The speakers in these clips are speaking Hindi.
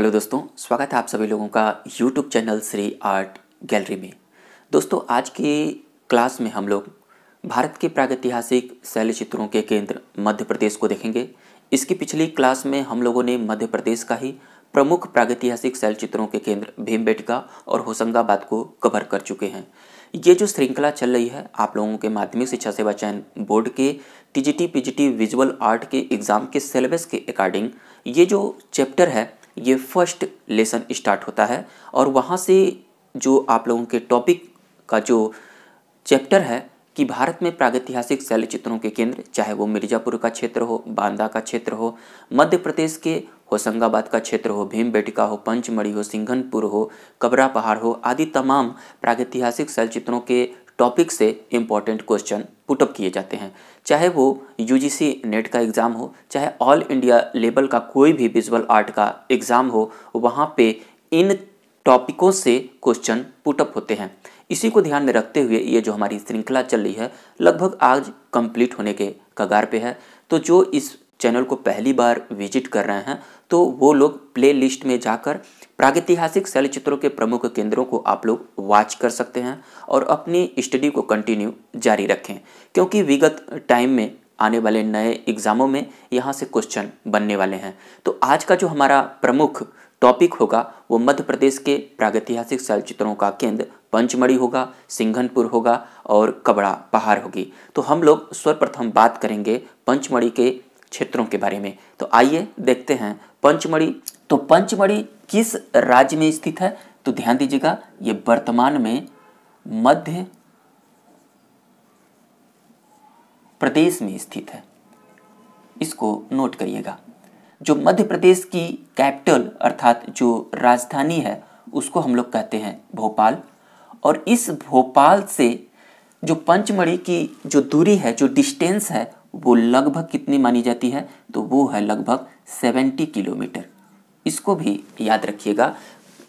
हेलो दोस्तों स्वागत है आप सभी लोगों का YouTube channel Shri art gallery में दोस्तों आज की क्लास में हम लोग भारत के प्रागैतिहासिक शैलचित्रों के केंद्र मध्य प्रदेश को देखेंगे इसकी पिछली क्लास में हम लोगों ने मध्य प्रदेश का ही प्रमुख प्रागैतिहासिक शैलचित्रों के केंद्र भीमबेटका और होशंगाबाद को कवर कर चुके हैं ये जो श्रृंखला चल रही है आप लोगों के माध्यमिक शिक्षा सेवा चयन बोर्ड के टी जी विजुअल आर्ट के एग्ज़ाम के सिलेबस के अकॉर्डिंग ये जो चैप्टर है ये फर्स्ट लेसन स्टार्ट होता है और वहाँ से जो आप लोगों के टॉपिक का जो चैप्टर है कि भारत में प्रागैतिहासिक शैल चित्रों के केंद्र चाहे वो मिर्जापुर का क्षेत्र हो बांदा का क्षेत्र हो मध्य प्रदेश के होशंगाबाद का क्षेत्र हो भीम बेटिका हो पंचमढ़ी हो सिंघनपुर हो कबरा पहाड़ हो आदि तमाम प्रागैतिहासिक शैल चित्रों के टॉपिक से इम्पॉर्टेंट क्वेश्चन पुटअप किए जाते हैं चाहे वो यूजीसी नेट का एग्ज़ाम हो चाहे ऑल इंडिया लेवल का कोई भी विजुअल आर्ट का एग्ज़ाम हो वहाँ पे इन टॉपिकों से क्वेश्चन पुटअप होते हैं इसी को ध्यान में रखते हुए ये जो हमारी श्रृंखला चल रही है लगभग आज कंप्लीट होने के कगार पे है तो जो इस चैनल को पहली बार विजिट कर रहे हैं तो वो लोग प्ले लिस्ट में जाकर प्रागैतिहासिक शैलचित्रों के प्रमुख केंद्रों को आप लोग वॉच कर सकते हैं और अपनी स्टडी को कंटिन्यू जारी रखें क्योंकि विगत टाइम में आने वाले नए एग्ज़ामों में यहाँ से क्वेश्चन बनने वाले हैं तो आज का जो हमारा प्रमुख टॉपिक होगा वो मध्य प्रदेश के प्रागैतिहासिक शैलचित्रों का केंद्र पंचमढ़ी होगा सिंघनपुर होगा और कबड़ा पहाड़ होगी तो हम लोग सर्वप्रथम बात करेंगे पंचमढ़ी के क्षेत्रों के बारे में तो आइए देखते हैं पंचमढ़ी तो पंचमढ़ी किस राज्य में स्थित है तो ध्यान दीजिएगा ये वर्तमान में मध्य प्रदेश में स्थित है इसको नोट करिएगा जो मध्य प्रदेश की कैपिटल अर्थात जो राजधानी है उसको हम लोग कहते हैं भोपाल और इस भोपाल से जो पंचमढ़ी की जो दूरी है जो डिस्टेंस है वो लगभग कितनी मानी जाती है तो वो है लगभग 70 किलोमीटर इसको भी याद रखिएगा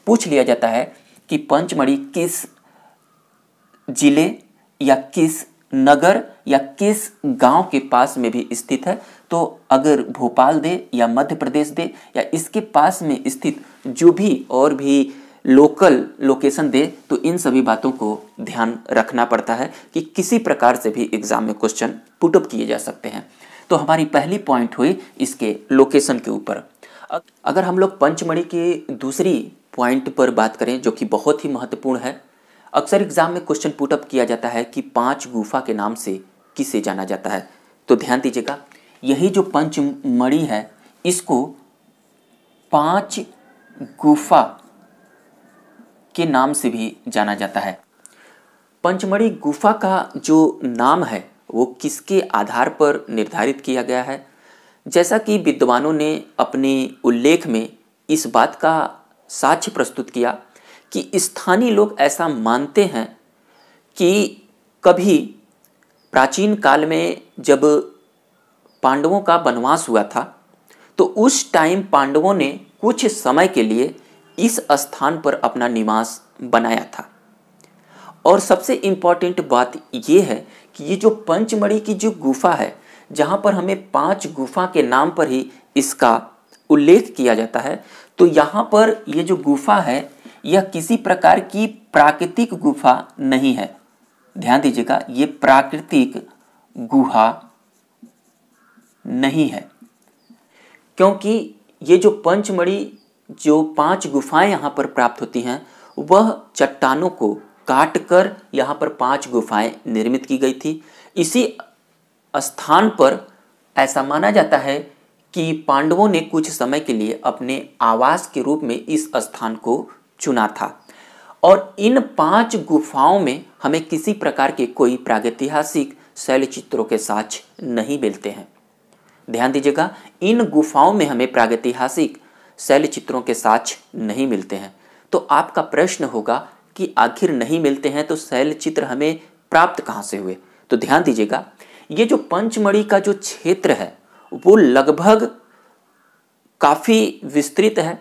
पूछ लिया जाता है कि पंचमढ़ी किस जिले या किस नगर या किस गांव के पास में भी स्थित है तो अगर भोपाल दे या मध्य प्रदेश दे या इसके पास में स्थित जो भी और भी लोकल लोकेशन दे तो इन सभी बातों को ध्यान रखना पड़ता है कि किसी प्रकार से भी एग्जाम में क्वेश्चन पुटअप किए जा सकते हैं तो हमारी पहली पॉइंट हुई इसके लोकेशन के ऊपर अगर हम लोग पंचमढ़ी की दूसरी पॉइंट पर बात करें जो कि बहुत ही महत्वपूर्ण है अक्सर एग्जाम में क्वेश्चन पुटअप किया जाता है कि पांच गुफा के नाम से किसे जाना जाता है तो ध्यान दीजिएगा यही जो पंचमणि है इसको पांच गुफा के नाम से भी जाना जाता है पंचमढ़ी गुफा का जो नाम है वो किसके आधार पर निर्धारित किया गया है जैसा कि विद्वानों ने अपने उल्लेख में इस बात का साक्ष्य प्रस्तुत किया कि स्थानीय लोग ऐसा मानते हैं कि कभी प्राचीन काल में जब पांडवों का वनवास हुआ था तो उस टाइम पांडवों ने कुछ समय के लिए इस स्थान पर अपना निवास बनाया था और सबसे इम्पॉर्टेंट बात यह है कि ये जो पंचमढ़ी की जो गुफा है जहां पर हमें पांच गुफा के नाम पर ही इसका उल्लेख किया जाता है तो यहाँ पर यह जो गुफा है यह किसी प्रकार की प्राकृतिक गुफा नहीं है ध्यान दीजिएगा यह प्राकृतिक गुहा नहीं है क्योंकि ये जो पंचमढ़ी जो पांच गुफाएं यहाँ पर प्राप्त होती हैं वह चट्टानों को काट कर यहाँ पर पांच गुफाएं निर्मित की गई थी इसी स्थान पर ऐसा माना जाता है कि पांडवों ने कुछ समय के लिए अपने आवास के रूप में इस स्थान को चुना था और इन पांच गुफाओं में हमें किसी प्रकार के कोई प्रागैतिहासिक शैल चित्रों के साक्ष नहीं मिलते हैं ध्यान दीजिएगा इन गुफाओं में हमें प्रागैतिहासिक शैल चित्रों के साक्ष नहीं मिलते हैं तो आपका प्रश्न होगा कि आखिर नहीं मिलते हैं तो शैल चित्र हमें प्राप्त कहाँ से हुए तो ध्यान दीजिएगा ये जो पंचमढ़ी का जो क्षेत्र है वो लगभग काफ़ी विस्तृत है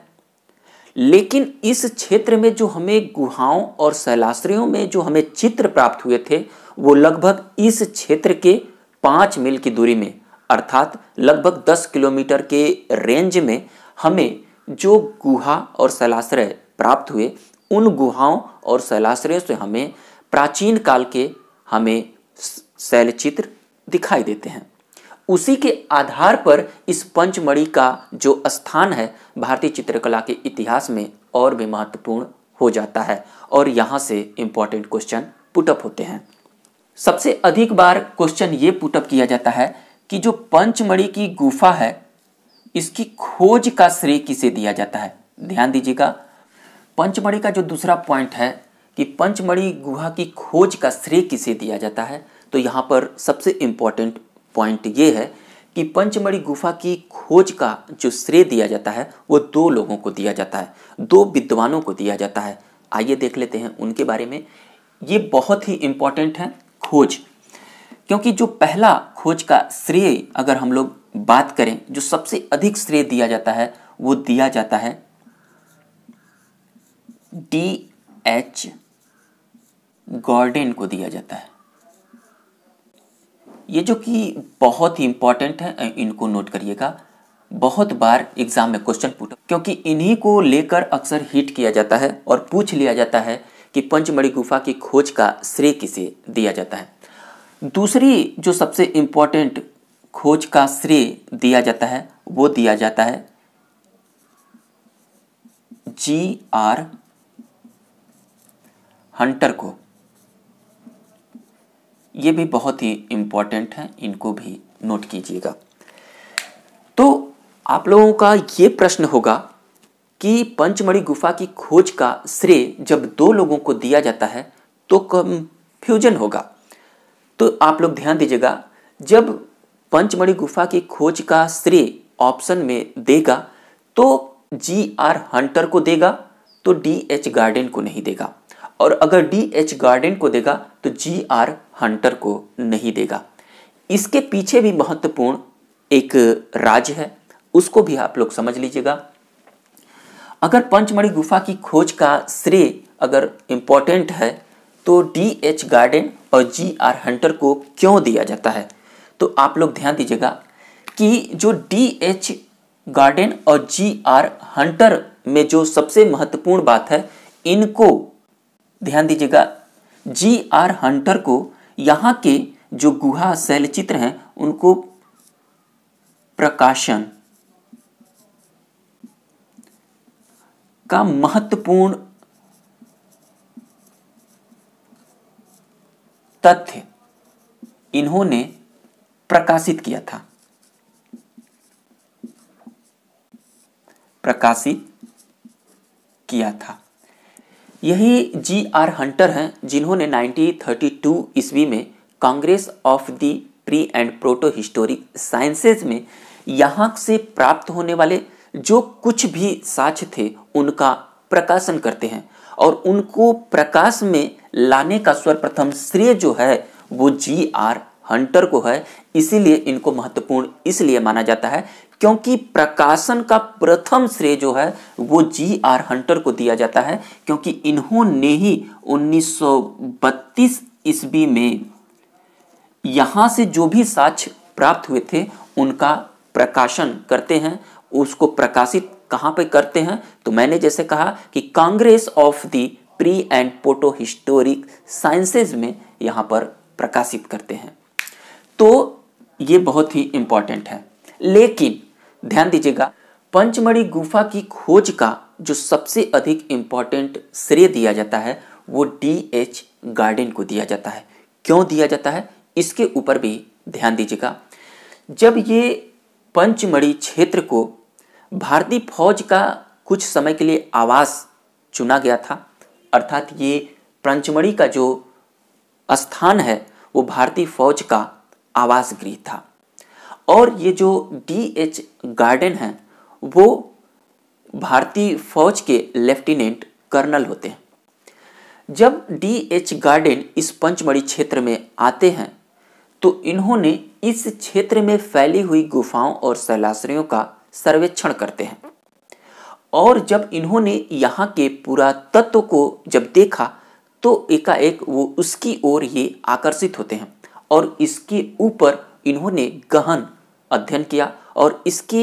लेकिन इस क्षेत्र में जो हमें गुहाओं और शैलाश्रयों में जो हमें चित्र प्राप्त हुए थे वो लगभग इस क्षेत्र के पाँच मील की दूरी में अर्थात लगभग दस किलोमीटर के रेंज में हमें जो गुहा और सैलाश्रय प्राप्त हुए उन गुहाओं और सैलाश्रयों से हमें प्राचीन काल के हमें शैलचित्र दिखाई देते हैं उसी के आधार पर इस पंचमढ़ी का जो स्थान है भारतीय चित्रकला के इतिहास में और भी महत्वपूर्ण हो जाता है और यहाँ से इम्पॉर्टेंट क्वेश्चन पुटअप होते हैं सबसे अधिक बार क्वेश्चन ये पुटअप किया जाता है कि जो पंचमढ़ी की गुफा है इसकी खोज का श्रेय किसे दिया जाता है ध्यान दीजिएगा पंचमढ़ी का जो दूसरा पॉइंट है कि पंचमढ़ी गुहा की खोज का श्रेय किसे दिया जाता है तो यहाँ पर सबसे इम्पॉर्टेंट पॉइंट ये है कि पंचमढ़ी गुफा की खोज का जो श्रेय दिया जाता है वो दो लोगों को दिया जाता है दो विद्वानों को दिया जाता है आइए देख लेते हैं उनके बारे में ये बहुत ही इम्पॉर्टेंट है खोज क्योंकि जो पहला खोज का श्रेय अगर हम लोग बात करें जो सबसे अधिक श्रेय दिया जाता है वो दिया जाता है डी एच गॉर्डेन को दिया जाता है ये जो कि बहुत ही इंपॉर्टेंट है इनको नोट करिएगा बहुत बार एग्जाम में क्वेश्चन पूछ क्योंकि इन्हीं को लेकर अक्सर हिट किया जाता है और पूछ लिया जाता है कि पंचमढ़ी गुफा की खोज का श्रेय किसे दिया जाता है दूसरी जो सबसे इम्पॉर्टेंट खोज का श्रेय दिया जाता है वो दिया जाता है जी आर हंटर को ये भी बहुत ही इम्पॉर्टेंट है इनको भी नोट कीजिएगा तो आप लोगों का ये प्रश्न होगा कि पंचमढ़ी गुफा की खोज का श्रेय जब दो लोगों को दिया जाता है तो कंफ्यूजन होगा तो आप लोग ध्यान दीजिएगा जब पंचमढ़ी गुफा की खोज का श्रेय ऑप्शन में देगा तो जी आर हंटर को देगा तो डी एच गार्डन को नहीं देगा और अगर डी एच गार्डन को देगा तो जी आर हंटर को नहीं देगा इसके पीछे भी महत्वपूर्ण एक राज्य है उसको भी आप लोग समझ लीजिएगा अगर पंचमढ़ी गुफा की खोज का श्रेय अगर इम्पोर्टेंट है तो डी एच गार्डन और जी आर हंटर को क्यों दिया जाता है तो आप लोग ध्यान दीजिएगा कि जो डी एच गार्डन और जी आर हंटर में जो सबसे महत्वपूर्ण बात है इनको ध्यान दीजिएगा जी आर हंटर को यहाँ के जो गुहा शैलचित्र हैं उनको प्रकाशन का महत्वपूर्ण तथ्य इन्होंने प्रकाशित किया था प्रकाशित किया था यही जी आर हंटर हैं जिन्होंने 1932 ईस्वी में Congress of the pre and proto historic sciences में यहाँ से प्राप्त होने वाले जो कुछ भी साक्ष्य थे उनका प्रकाशन करते हैं और उनको प्रकाश में लाने का सर्वप्रथम श्रेय जो है वो जी आर हंटर को है इसीलिए इनको महत्वपूर्ण इसलिए माना जाता है क्योंकि प्रकाशन का प्रथम श्रेय जो है वो जी आर हंटर को दिया जाता है क्योंकि इन्होंने ही 1932 ईस्वी में यहां से जो भी साक्ष्य प्राप्त हुए थे उनका प्रकाशन करते हैं उसको प्रकाशित कहां पे करते हैं तो मैंने जैसे कहा कि Congress of the pre and proto historic sciences में यहां पर प्रकाशित करते हैं तो ये बहुत ही इंपॉर्टेंट है लेकिन ध्यान दीजिएगा पंचमढ़ी गुफा की खोज का जो सबसे अधिक इम्पॉर्टेंट श्रेय दिया जाता है वो डी एच गार्डन को दिया जाता है क्यों दिया जाता है इसके ऊपर भी ध्यान दीजिएगा जब ये पंचमढ़ी क्षेत्र को भारतीय फौज का कुछ समय के लिए आवास चुना गया था अर्थात ये पंचमढ़ी का जो स्थान है वो भारतीय फौज का आवास गृह था और ये जो डी एच गार्डन है वो भारतीय फौज के लेफ्टिनेंट कर्नल होते हैं जब डी एच गार्डन इस पंचमढ़ी क्षेत्र में आते हैं तो इन्होंने इस क्षेत्र में फैली हुई गुफाओं और सैलाश्रियों का सर्वेक्षण करते हैं और जब इन्होंने यहाँ के पुरातत्व को जब देखा तो एकाएक वो उसकी ओर ये आकर्षित होते हैं और इसके ऊपर इन्होंने गहन अध्ययन किया और इसके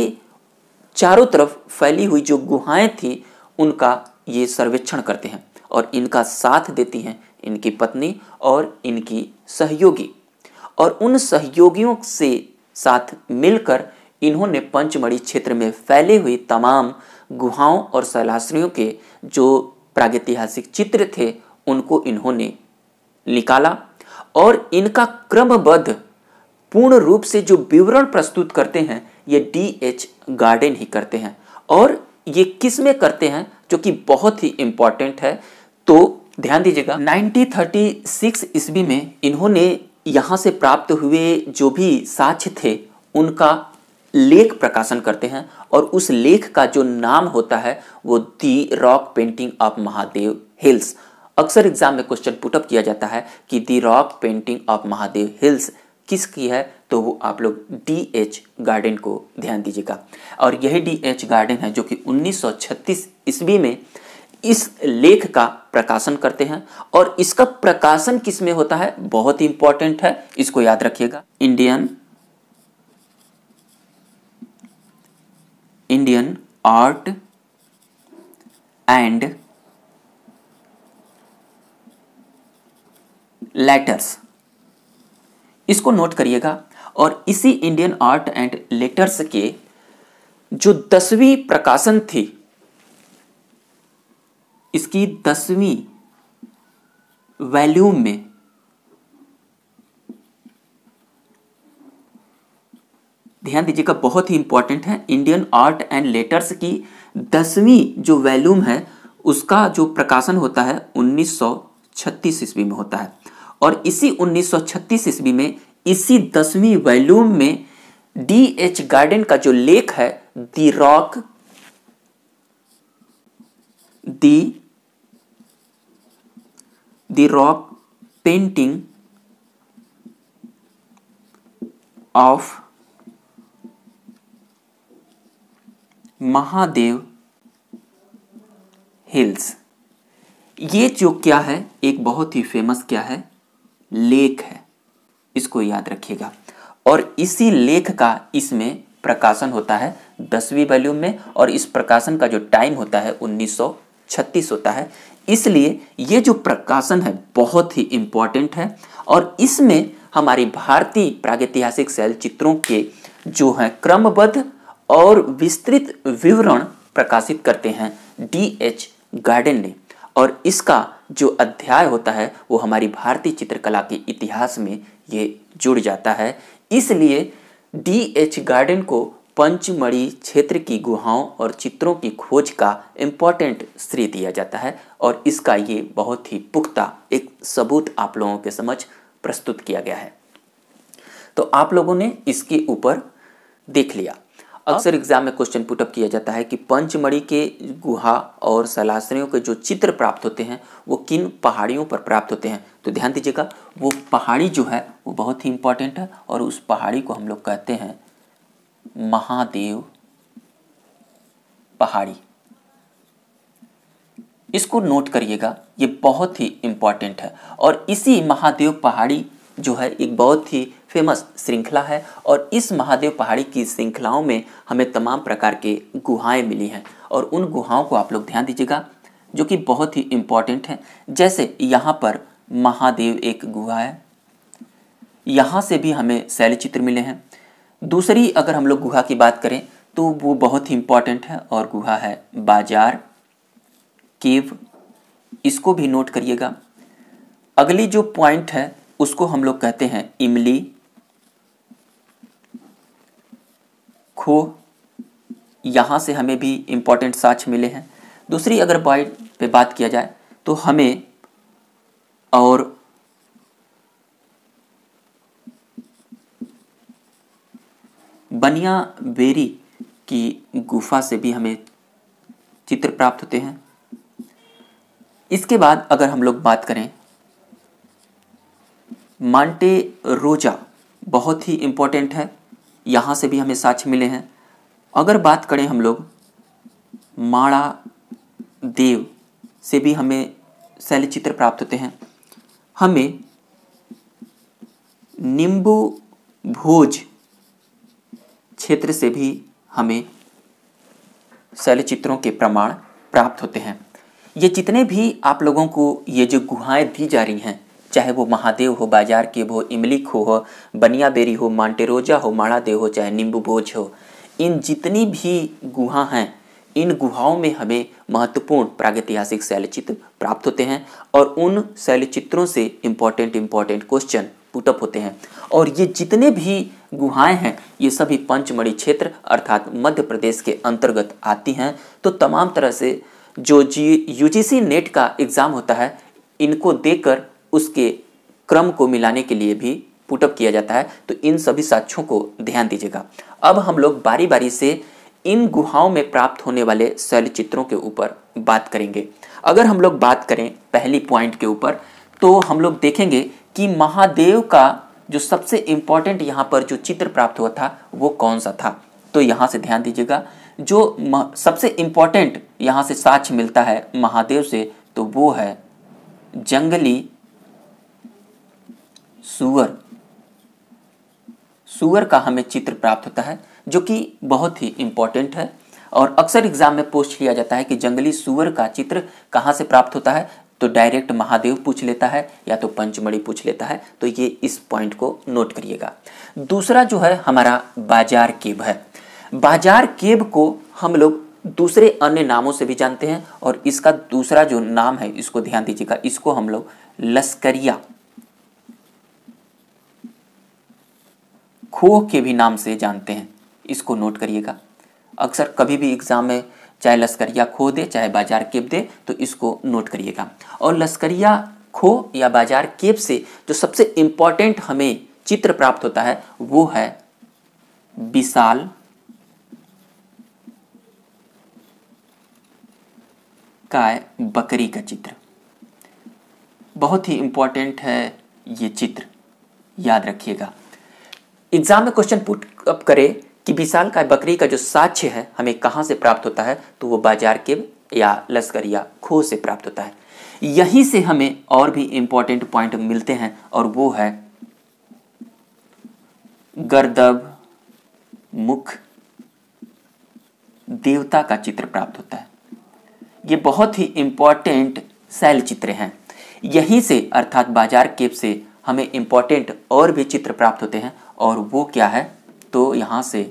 चारों तरफ फैली हुई जो गुहाएं थी उनका ये सर्वेक्षण करते हैं और इनका साथ देती हैं इनकी पत्नी और इनकी सहयोगी और उन सहयोगियों से साथ मिलकर इन्होंने पंचमढ़ी क्षेत्र में फैले हुई तमाम गुहाओं और सैलाश्रियों के जो प्रागैतिहासिक चित्र थे उनको इन्होंने निकाला और इनका क्रमबद्ध पूर्ण रूप से जो विवरण प्रस्तुत करते हैं ये डी एच गार्डन ही करते हैं और ये किस में करते हैं जो कि बहुत ही इम्पॉर्टेंट है तो ध्यान दीजिएगा 1936 ईस्वी में इन्होंने यहाँ से प्राप्त हुए जो भी साक्ष्य थे उनका लेख प्रकाशन करते हैं और उस लेख का जो नाम होता है वो the rock painting of Mahadev hills अक्सर एग्जाम में क्वेश्चन पुटअप किया जाता है कि the rock painting of Mahadev hills किसकी है तो वो आप लोग डी एच गार्डन को ध्यान दीजिएगा और यही डी एच गार्डन है जो कि 1936 ईस्वी में इस लेख का प्रकाशन करते हैं और इसका प्रकाशन किस में होता है बहुत ही इंपॉर्टेंट है इसको याद रखिएगा Indian Indian art and letters इसको नोट करिएगा और इसी इंडियन आर्ट एंड लेटर्स के जो दसवीं प्रकाशन थी इसकी दसवीं वैल्यूम में ध्यान दीजिएगा बहुत ही इंपॉर्टेंट है इंडियन आर्ट एंड लेटर्स की दसवीं जो वैल्यूम है उसका जो प्रकाशन होता है 1936 ईस्वी में होता है और इसी 1936 ईस्वी में इसी दसवीं वैल्यूम में डी एच गार्डन का जो लेख है the rock the the rock painting of Mahadev hills ये जो क्या है एक बहुत ही फेमस क्या है लेख है इसको याद रखिएगा और इसी लेख का इसमें प्रकाशन होता है दसवीं वॉल्यूम में और इस प्रकाशन का जो टाइम होता है 1936 होता है इसलिए ये जो प्रकाशन है बहुत ही इंपॉर्टेंट है और इसमें हमारी भारतीय प्रागैतिहासिक शैल चित्रों के जो है क्रमबद्ध और विस्तृत विवरण प्रकाशित करते हैं डी एच गार्डन ने और इसका जो अध्याय होता है वो हमारी भारतीय चित्रकला के इतिहास में ये जुड़ जाता है इसलिए डी एच गार्डन को पंचमढ़ी क्षेत्र की गुहाओं और चित्रों की खोज का इम्पोर्टेंट श्रेय दिया जाता है और इसका ये बहुत ही पुख्ता एक सबूत आप लोगों के समझ प्रस्तुत किया गया है तो आप लोगों ने इसके ऊपर देख लिया अक्सर एग्जाम में क्वेश्चन पुटअप किया जाता है कि पंचमढ़ी के गुहा और सलासनियों के जो चित्र प्राप्त होते हैं वो किन पहाड़ियों पर प्राप्त होते हैं तो ध्यान दीजिएगा वो पहाड़ी जो है वो बहुत ही इंपॉर्टेंट है और उस पहाड़ी को हम लोग कहते हैं महादेव पहाड़ी इसको नोट करिएगा ये बहुत ही इंपॉर्टेंट है और इसी महादेव पहाड़ी जो है एक बहुत ही फेमस श्रृंखला है और इस महादेव पहाड़ी की श्रृंखलाओं में हमें तमाम प्रकार के गुहाएं मिली हैं और उन गुहाओं को आप लोग ध्यान दीजिएगा जो कि बहुत ही इम्पॉर्टेंट है जैसे यहाँ पर महादेव एक गुहा है यहाँ से भी हमें शैल चित्र मिले हैं दूसरी अगर हम लोग गुहा की बात करें तो वो बहुत ही इम्पॉर्टेंट है और गुहा है बाजार केव इसको भी नोट करिएगा अगली जो पॉइंट है उसको हम लोग कहते हैं इमली देखो यहाँ से हमें भी इम्पोर्टेंट साक्ष मिले हैं दूसरी अगर पॉइंट पे बात किया जाए तो हमें और बनिया बेरी की गुफा से भी हमें चित्र प्राप्त होते हैं इसके बाद अगर हम लोग बात करें मांटे रोजा बहुत ही इम्पोर्टेंट है यहाँ से भी हमें साक्ष्य मिले हैं अगर बात करें हम लोग माड़ा देव से भी हमें शैलचित्र चित्र प्राप्त होते हैं हमें निम्बू भोज क्षेत्र से भी हमें शैल चित्रों के प्रमाण प्राप्त होते हैं ये जितने भी आप लोगों को ये जो गुहाएं दी जा रही हैं चाहे वो महादेव हो बाजार के हो इमली खो हो बनिया बेरी हो मांटेरोजा हो माड़ादेव हो चाहे नींबू बोझ हो इन जितनी भी गुहा हैं इन गुहाओं में हमें महत्वपूर्ण प्रागैतिहासिक शैलचित्र प्राप्त होते हैं और उन शैलचित्रों से इम्पॉर्टेंट इम्पॉर्टेंट क्वेश्चन पुटअप होते हैं और ये जितने भी गुहाएं हैं ये सभी पंचमढ़ी क्षेत्र अर्थात मध्य प्रदेश के अंतर्गत आती हैं तो तमाम तरह से जो जी यूजीसी नेट का एग्ज़ाम होता है इनको देकर उसके क्रम को मिलाने के लिए भी पुटअप किया जाता है तो इन सभी साक्ष्यों को ध्यान दीजिएगा अब हम लोग बारी बारी से इन गुहाओं में प्राप्त होने वाले शैल चित्रों के ऊपर बात करेंगे अगर हम लोग बात करें पहली पॉइंट के ऊपर तो हम लोग देखेंगे कि महादेव का जो सबसे इम्पॉर्टेंट यहाँ पर जो चित्र प्राप्त हुआ था वो कौन सा था तो यहाँ से ध्यान दीजिएगा जो सबसे इम्पॉर्टेंट यहाँ से साक्ष्य मिलता है महादेव से तो वो है जंगली सुअर सुअर का हमें चित्र प्राप्त होता है जो कि बहुत ही इंपॉर्टेंट है और अक्सर एग्जाम में पूछ लिया जाता है कि जंगली सुअर का चित्र कहाँ से प्राप्त होता है तो डायरेक्ट महादेव पूछ लेता है या तो पंचमढ़ी पूछ लेता है तो ये इस पॉइंट को नोट करिएगा दूसरा जो है हमारा बाजार केब है बाजार केब को हम लोग दूसरे अन्य नामों से भी जानते हैं और इसका दूसरा जो नाम है इसको ध्यान दीजिएगा इसको हम लोग लश्करिया खोह के भी नाम से जानते हैं इसको नोट करिएगा अक्सर कभी भी एग्जाम में चाहे लश्करिया खो दे चाहे बाजार केप दे तो इसको नोट करिएगा और लश्करिया खो या बाजार केप से जो सबसे इंपॉर्टेंट हमें चित्र प्राप्त होता है वो है विशाल काय बकरी का चित्र बहुत ही इंपॉर्टेंट है ये चित्र याद रखिएगा एग्जाम में क्वेश्चन पुट अप करे कि विशाल का बकरी का जो साक्ष्य है हमें कहाँ से प्राप्त होता है तो वो बाजार के या लश्कर या खो से प्राप्त होता है यहीं से हमें और भी इंपॉर्टेंट पॉइंट मिलते हैं और वो है गर्दब मुख देवता का चित्र प्राप्त होता है ये बहुत ही इंपॉर्टेंट शैल चित्र हैं यहीं से अर्थात बाजार केप से हमें इंपॉर्टेंट और भी चित्र प्राप्त होते हैं और वो क्या है तो यहाँ से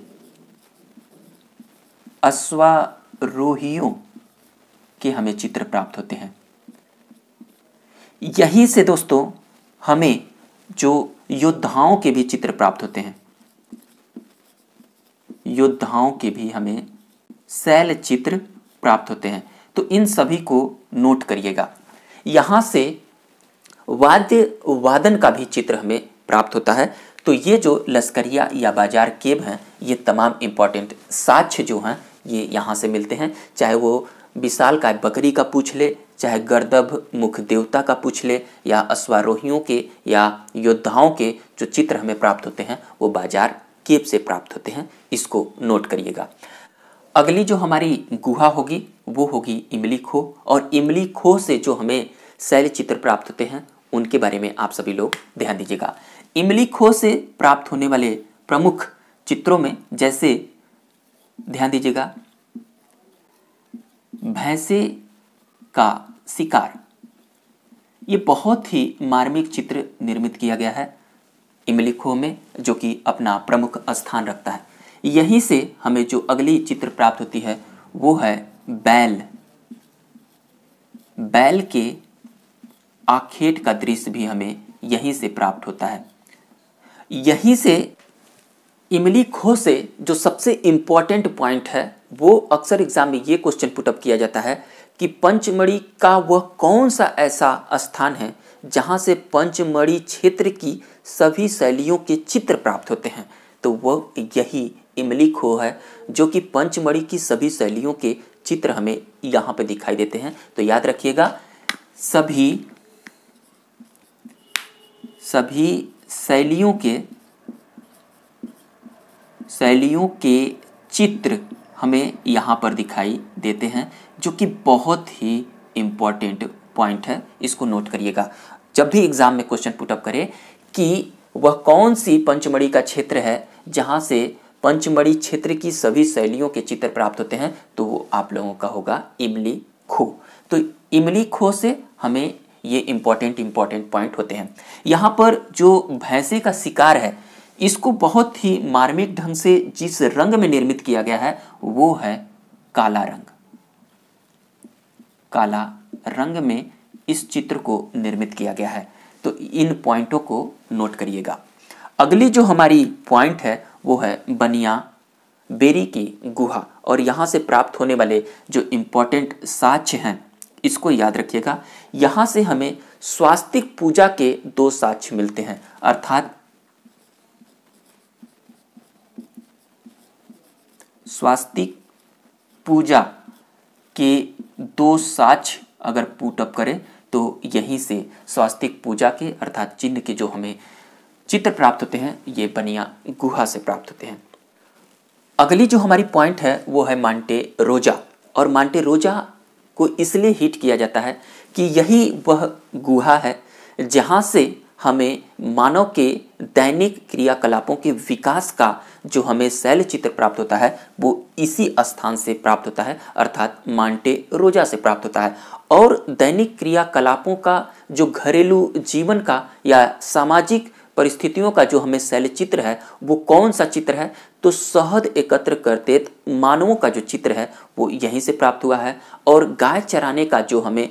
अश्वारोहियों के हमें चित्र प्राप्त होते हैं यहीं से दोस्तों हमें जो योद्धाओं के भी चित्र प्राप्त होते हैं योद्धाओं के भी हमें शैल चित्र प्राप्त होते हैं तो इन सभी को नोट करिएगा यहां से वाद्य वादन का भी चित्र हमें प्राप्त होता है तो ये जो लश्करिया या बाजार केब हैं ये तमाम इम्पॉर्टेंट साक्ष्य जो हैं ये यहाँ से मिलते हैं चाहे वो विशाल का बकरी का पूछ ले चाहे गर्दभ मुख देवता का पूछ ले या अश्वारोहियों के या योद्धाओं के जो चित्र हमें प्राप्त होते हैं वो बाजार केब से प्राप्त होते हैं इसको नोट करिएगा अगली जो हमारी गुहा होगी वो होगी इमली खो और इमली खो से जो हमें शैल चित्र प्राप्त होते हैं उनके बारे में आप सभी लोग ध्यान दीजिएगा इमली खो से प्राप्त होने वाले प्रमुख चित्रों में जैसे ध्यान दीजिएगा भैंसे का शिकार ये बहुत ही मार्मिक चित्र निर्मित किया गया है इमली खो में जो कि अपना प्रमुख स्थान रखता है यहीं से हमें जो अगली चित्र प्राप्त होती है वो है बैल बैल के आखेट का दृश्य भी हमें यहीं से प्राप्त होता है यहीं से इमली खो से जो सबसे इम्पॉर्टेंट पॉइंट है वो अक्सर एग्जाम में ये क्वेश्चन पुटअप किया जाता है कि पंचमढ़ी का वह कौन सा ऐसा स्थान है जहाँ से पंचमढ़ी क्षेत्र की सभी शैलियों के चित्र प्राप्त होते हैं तो वह यही इमली खो है जो कि पंचमढ़ी की सभी शैलियों के चित्र हमें यहाँ पे दिखाई देते हैं तो याद रखिएगा सभी सभी शैलियों के शैलियों के चित्र हमें यहाँ पर दिखाई देते हैं जो कि बहुत ही इम्पॉर्टेंट पॉइंट है इसको नोट करिएगा जब भी एग्ज़ाम में क्वेश्चन पुटअप करें कि वह कौन सी पंचमढ़ी का क्षेत्र है जहाँ से पंचमढ़ी क्षेत्र की सभी शैलियों के चित्र प्राप्त होते हैं तो वो आप लोगों का होगा इमली खो तो इमली खो से हमें ये इंपॉर्टेंट इम्पॉर्टेंट पॉइंट होते हैं यहाँ पर जो भैंसे का शिकार है इसको बहुत ही मार्मिक ढंग से जिस रंग में निर्मित किया गया है वो है काला रंग काला रंग में इस चित्र को निर्मित किया गया है तो इन पॉइंटों को नोट करिएगा अगली जो हमारी पॉइंट है वो है बनिया बेरी की गुहा और यहां से प्राप्त होने वाले जो इंपॉर्टेंट साक्ष्य हैं इसको याद रखिएगा यहां से हमें स्वास्तिक पूजा के दो साक्ष्य मिलते हैं अर्थात स्वास्तिक पूजा के दो साक्ष्य अगर अप करें तो यहीं से स्वास्तिक पूजा के अर्थात चिन्ह के जो हमें चित्र प्राप्त होते हैं ये बनिया गुहा से प्राप्त होते हैं अगली जो हमारी पॉइंट है वो है मांटे रोजा और मांटे रोजा को इसलिए हिट किया जाता है कि यही वह गुहा है जहाँ से हमें मानव के दैनिक क्रियाकलापों के विकास का जो हमें शैल चित्र प्राप्त होता है वो इसी स्थान से प्राप्त होता है अर्थात मांटे रोजा से प्राप्त होता है और दैनिक क्रियाकलापों का जो घरेलू जीवन का या सामाजिक परिस्थितियों का जो हमें शैल चित्र है वो कौन सा चित्र है तो शहद एकत्र करते मानवों का जो चित्र है वो यहीं से प्राप्त हुआ है और गाय चराने का जो हमें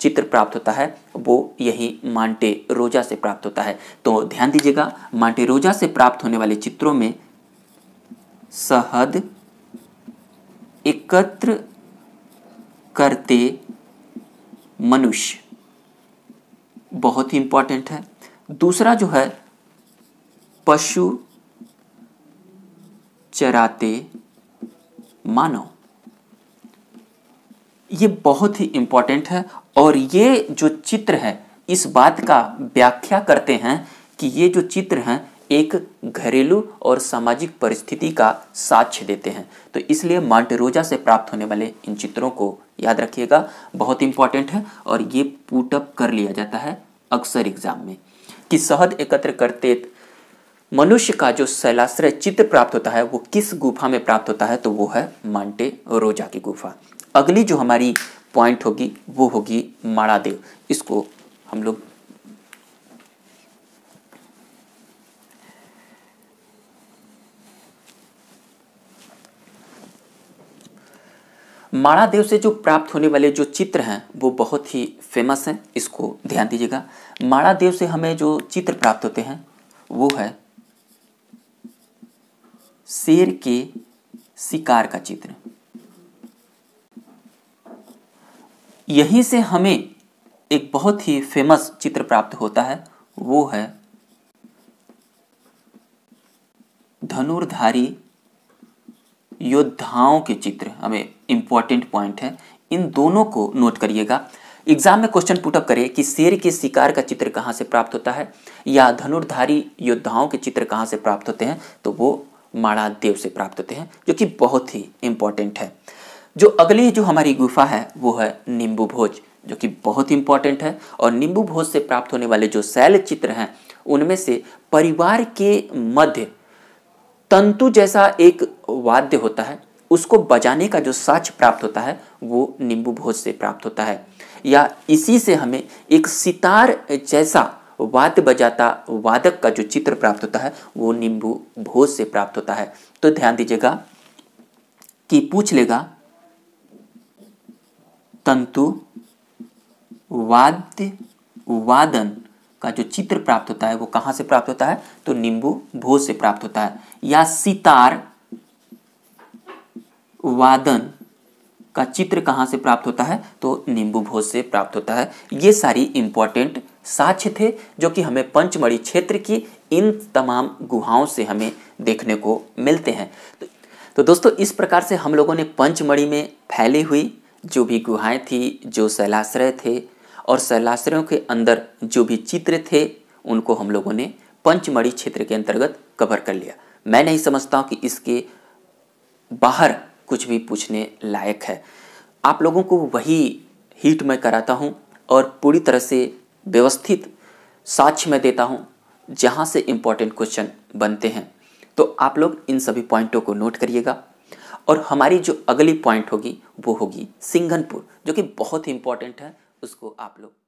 चित्र प्राप्त होता है वो यही मांटे रोजा से प्राप्त होता है तो ध्यान दीजिएगा मांटे रोजा से प्राप्त होने वाले चित्रों में शहद एकत्र करते मनुष्य बहुत ही इंपॉर्टेंट है दूसरा जो है पशु चराते मानव ये बहुत ही इंपॉर्टेंट है और ये जो चित्र है इस बात का व्याख्या करते हैं कि ये जो चित्र हैं एक घरेलू और सामाजिक परिस्थिति का साक्ष्य देते हैं तो इसलिए मांटेरोजा से प्राप्त होने वाले इन चित्रों को याद रखिएगा बहुत इंपॉर्टेंट है और ये पुटअप कर लिया जाता है अक्सर एग्जाम में कि शहद एकत्र करते मनुष्य का जो शैलाश्रय चित्र प्राप्त होता है वो किस गुफा में प्राप्त होता है तो वो है मांटे रोजा की गुफा अगली जो हमारी पॉइंट होगी वो होगी माड़ादेव इसको हम लोग माड़ादेव से जो प्राप्त होने वाले जो चित्र हैं वो बहुत ही फेमस हैं इसको ध्यान दीजिएगा माड़ादेव से हमें जो चित्र प्राप्त होते हैं वो है शेर के शिकार का चित्र यहीं से हमें एक बहुत ही फेमस चित्र प्राप्त होता है वो है धनुर्धारी योद्धाओं के चित्र हमें इंपॉर्टेंट पॉइंट है इन दोनों को नोट करिएगा एग्जाम में क्वेश्चन पुटअप करें कि शेर के शिकार का चित्र कहां से प्राप्त होता है या धनुर्धारी योद्धाओं के चित्र कहां से प्राप्त होते हैं तो वो देव से प्राप्त होते हैं जो कि बहुत ही इम्पॉर्टेंट है जो अगली जो हमारी गुफा है वो है नींबू भोज जो कि बहुत इम्पॉर्टेंट है और नींबू भोज से प्राप्त होने वाले जो शैल चित्र हैं उनमें से परिवार के मध्य तंतु जैसा एक वाद्य होता है उसको बजाने का जो साक्ष प्राप्त होता है वो नींबू भोज से प्राप्त होता है या इसी से हमें एक सितार जैसा वाद्य बजाता वादक का जो चित्र प्राप्त होता है वो नींबू भोज से प्राप्त होता है तो ध्यान दीजिएगा कि पूछ लेगा तंतु वाद्य वादन का जो चित्र प्राप्त होता है वो कहां से प्राप्त होता है तो नींबू भोज से प्राप्त होता है या सितार वादन का चित्र कहां से प्राप्त होता है तो नींबू भोज से प्राप्त होता है ये सारी इंपॉर्टेंट साक्ष्य थे जो कि हमें पंचमढ़ी क्षेत्र की इन तमाम गुहाओं से हमें देखने को मिलते हैं तो, तो दोस्तों इस प्रकार से हम लोगों ने पंचमढ़ी में फैली हुई जो भी गुहाएं थी जो शैलाश्रय थे और शैलाश्रयों के अंदर जो भी चित्र थे उनको हम लोगों ने पंचमढ़ी क्षेत्र के अंतर्गत कवर कर लिया मैं नहीं समझता हूँ कि इसके बाहर कुछ भी पूछने लायक है आप लोगों को वही हीट में कराता हूँ और पूरी तरह से व्यवस्थित साक्ष्य मैं देता हूँ जहाँ से इम्पोर्टेंट क्वेश्चन बनते हैं तो आप लोग इन सभी पॉइंटों को नोट करिएगा और हमारी जो अगली पॉइंट होगी वो होगी सिंघनपुर जो कि बहुत ही इम्पॉर्टेंट है उसको आप लोग